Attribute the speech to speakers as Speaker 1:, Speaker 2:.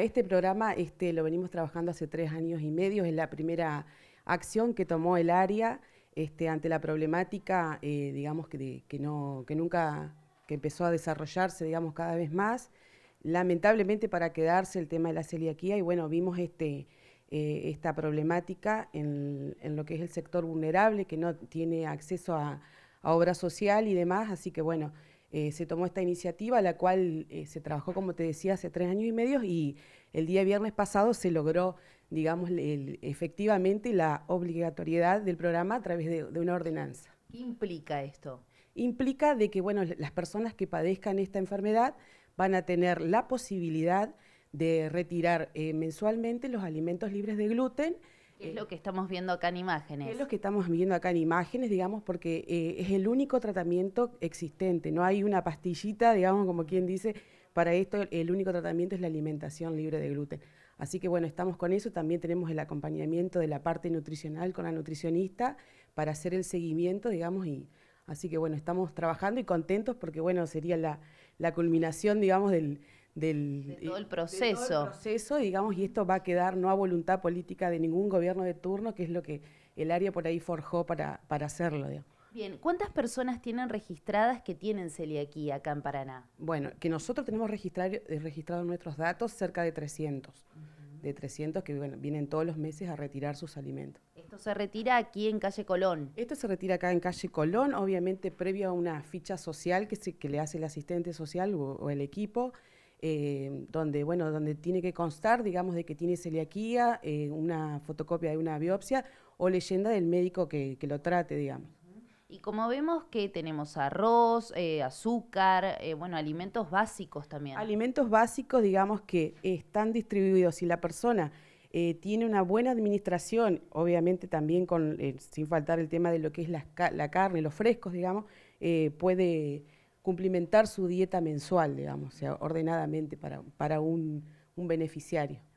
Speaker 1: Este programa este, lo venimos trabajando hace tres años y medio, es la primera acción que tomó el área este, ante la problemática, eh, digamos, que, no, que nunca, que empezó a desarrollarse, digamos, cada vez más. Lamentablemente para quedarse el tema de la celiaquía y bueno, vimos este, eh, esta problemática en, lo que es el sector vulnerable, que no tiene acceso a, a obra social y demás, así que bueno, eh, se tomó esta iniciativa, la cual eh, se trabajó, como te decía, hace tres años y medio y el día viernes pasado se logró, digamos, efectivamente la obligatoriedad del programa a través de, una ordenanza. ¿Qué implica esto? Implica de que, las personas que padezcan esta enfermedad van a tener la posibilidad de retirar eh, mensualmente los alimentos libres de gluten, es lo eh, que estamos viendo acá en imágenes. Es lo que estamos viendo acá en imágenes, digamos, porque eh, es el único tratamiento existente. No hay una pastillita, digamos, como quien dice, para esto el único tratamiento es la alimentación libre de gluten. Así que bueno, estamos con eso. También tenemos el acompañamiento de la parte nutricional con la nutricionista para hacer el seguimiento, digamos, y así que bueno, estamos trabajando y contentos porque bueno, sería la culminación, digamos, del, del eh, de todo el proceso. digamos, y esto va a quedar no a voluntad política de ningún gobierno de turno, que es lo que el área por ahí forjó para, hacerlo. Bien, ¿cuántas personas tienen registradas que tienen celiaquía acá en Paraná? Bueno, que nosotros tenemos eh, registrados nuestros datos cerca de 300. de 300 que vienen todos los meses a retirar sus alimentos. ¿Esto se retira aquí en calle Colón? Esto se retira acá en calle Colón, obviamente previo a una ficha social que, se, le hace el asistente social o el equipo, Em, donde, bueno, donde tiene que constar, digamos, de que tiene celiaquía, eh, una fotocopia de una biopsia o leyenda del médico que, lo trate, digamos.
Speaker 2: Y como vemos que tenemos arroz, eh,
Speaker 1: azúcar, eh, bueno, alimentos básicos también. Alimentos básicos, digamos, que están distribuidos. Si la persona tiene una buena administración, obviamente también con, sin faltar el tema de lo que es la, la carne, los frescos, digamos, puede cumplimentar su dieta mensual, digamos, sea, ordenadamente para, para un beneficiario.